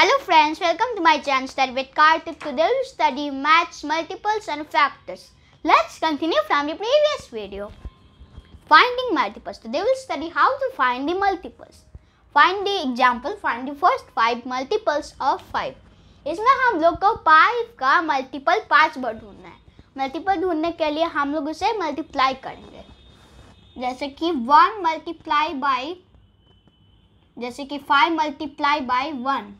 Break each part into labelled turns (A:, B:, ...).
A: Hello friends welcome to my channel study with Kartik today we study maths multiples and factors let's continue from the previous video finding multiples today we study how to find the multiples find the example find the first five multiples of five इसमें हम लोग को five का multiple पाँच बार ढूंढना है multiple ढूंढने के लिए हम लोग उसे मल्टीप्लाई करेंगे जैसे कि वन मल्टीप्लाई बाई जैसे कि five multiply by one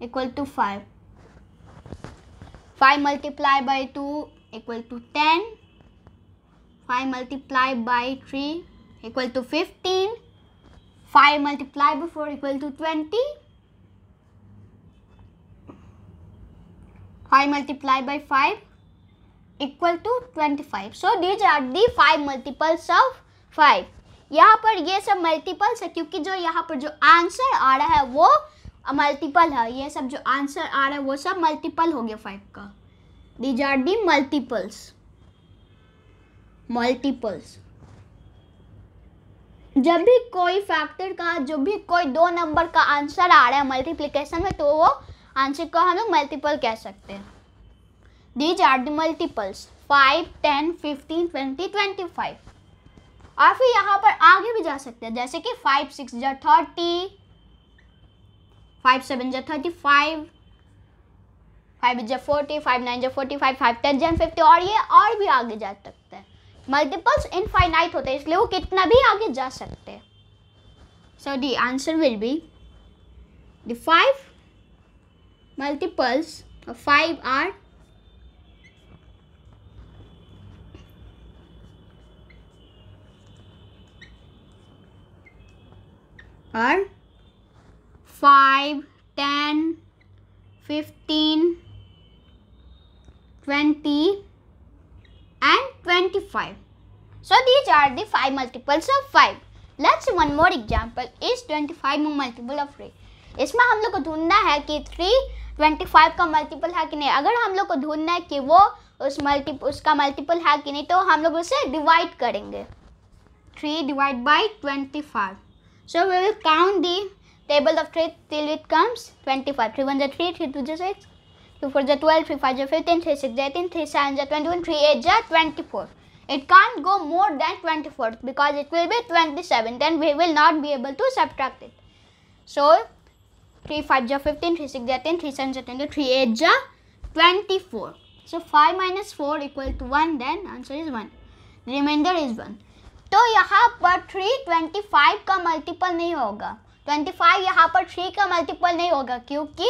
A: equal to 5. 5 multiplied by 2 equal to 10. 5 multiplied by 3 equal to 15. 5 multiplied by 4 equal to 20. 5 multiplied by 5 equal to 25. So these are the 5 multiples of 5. यहाँ पर ये सब multiples है क्योंकि जो यहाँ पर जो आंसर आ रहा है वो मल्टीपल है ये सब जो आंसर आ रहा है वो सब मल्टीपल हो गया फाइव का these are the multiples multiples जब भी कोई फैक्टर का जो भी कोई दो नंबर का आंसर आ रहा है मल्टीप्लिकेशन में तो वो आंसर को हम लोग मल्टीपल कह सकते हैं these are the multiples five ten fifteen twenty twenty five और फिर यहाँ पर आगे भी जा सकते हैं जैसे कि फाइव सिक्स जो थर्टी फाइव सेवन जै थर्टी फाइव फाइव जै फोर्टी फाइव नाइन जै फोर्टी फाइव फाइव टेन जन फिफ्टी और ये और भी आगे जा सकते हैं मल्टीपल्स इनफाइनाइट होते हैं इसलिए वो कितना भी आगे जा सकते हैं so the answer will be the five multiples five are are five ten fifteen twenty and 25. So these are the 5 multiples of 5. Let's one more example is 25 multiple of three इसमें हम लोग को ढूंढना है कि थ्री ट्वेंटी फाइव का multiple है कि नहीं अगर हम लोग को ढूंढना है कि वो उस मल्टी उसका मल्टीपल है कि नहीं तो हम लोग उसे डिवाइड करेंगे three divide twenty five so we will count the table of 3 till it comes 25. 3 1 is 3, 3 2 is 6, 2 4 is 12, 3 5 is 15, 3 6 is 18, 3 7 is 21, 3 8 is 24. It can't go more than 24 because it will be 27. Then we will not be able to subtract it. So 3 5 is 15, 3 6 is 18, 3 7 is 20, 3 8 is 24. So 5 minus 4 equal to 1 then answer is 1. Remainder is one तो यहाँ पर three twenty five का multiple नहीं होगा twenty five यहाँ पर three का multiple नहीं होगा क्योंकि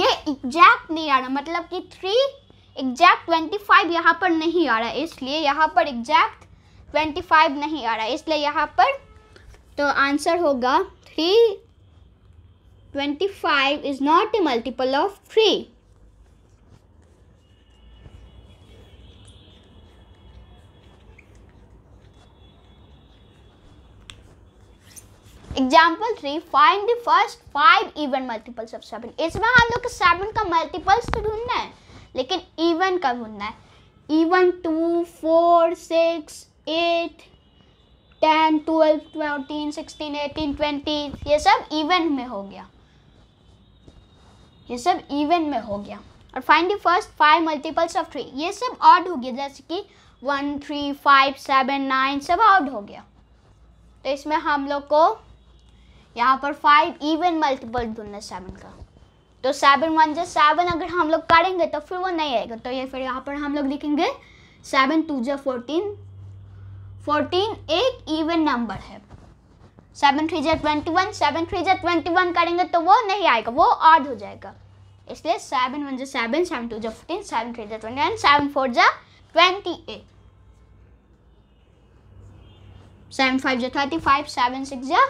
A: ये एग्जैक्ट नहीं आ रहा मतलब कि थ्री एग्जैक्ट ट्वेंटी फाइव यहाँ पर नहीं आ रहा इसलिए यहाँ पर एग्जैक्ट ट्वेंटी फाइव नहीं आ रहा इसलिए यहाँ पर तो आंसर होगा three twenty five is not a multiple of three example three find the first five even multiples of seven इसमें हम लोग सेवन का मल्टीपल्स तो ढूंढना है लेकिन इवन का ढूंढना है even two four six eight ten twelve ट्वेल्टीन सिक्सटीन एटीन ट्वेंटी ये सब इवन में हो गया ये सब इवन में हो गया और find the first five multiples of three ये सब ऑड हो गया जैसे कि one three five seven nine सब ऑड हो गया तो इसमें हम लोग को यहाँ पर फाइव इवन मल्टीपल ढूंढना सेवन का तो सेवन वन जो सेवन अगर हम लोग करेंगे तो फिर वो नहीं आएगा तो ये फिर यहाँ पर हम लोग लिखेंगे सेवन टू जो फोर्टीन फोर्टीन एक इवन नंबर है सेवन थ्री जो ट्वेंटी वन सेवन थ्री जो ट्वेंटी वन करेंगे तो वो नहीं आएगा वो ऑड हो जाएगा इसलिए सेवन वन जो सेवन सेवन टू जो फोर्टीन सेवन थ्री जो ट्वेंटी वन सेवन फोर जो ट्वेंटी एट सेवन फाइव जो थर्टी फाइव सेवन सिक्स जो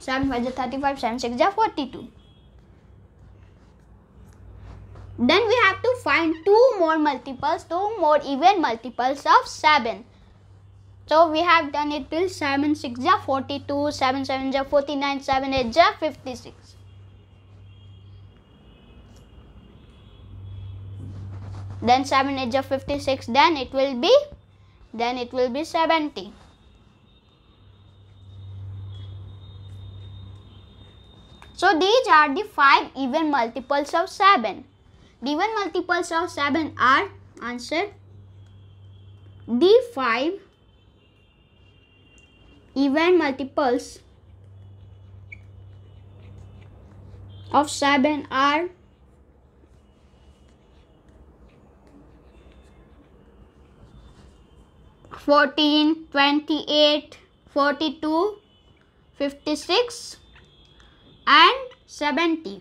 A: 7 5 is 35, 7 6 is 42. Then we have to find two more multiples, two more even multiples of 7. So we have done it till 7 6 is 42, 7 7 is 49, 7 8 is 56. Then 7 is 56, then it will be, then it will be 70. So these are the 5 even multiples of 7. The even multiples of 7 are answer D5 even multiples of 7 are Fourteen, twenty-eight, forty-two, fifty-six and 70.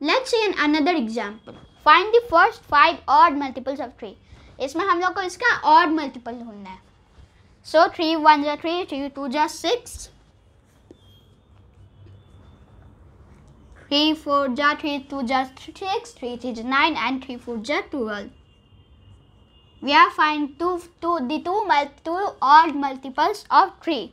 A: Let's see in another example. Find the first five odd multiples of three. इसमें हम लोग को इसका odd multiple ढूंढना है. So three one जा two जा six, three four जा three two जा three जा nine and three four जा twelve. We are find two two the two two odd multiples of three.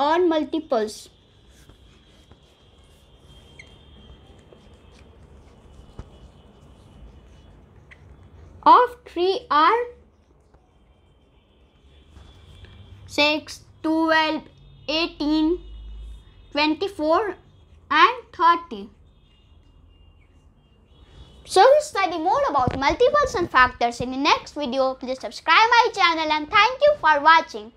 A: or multiples. of 3 are 6, 12, 18, 24 and 30. So we study more about multiples and factors in the next video. Please subscribe my channel and thank you for watching.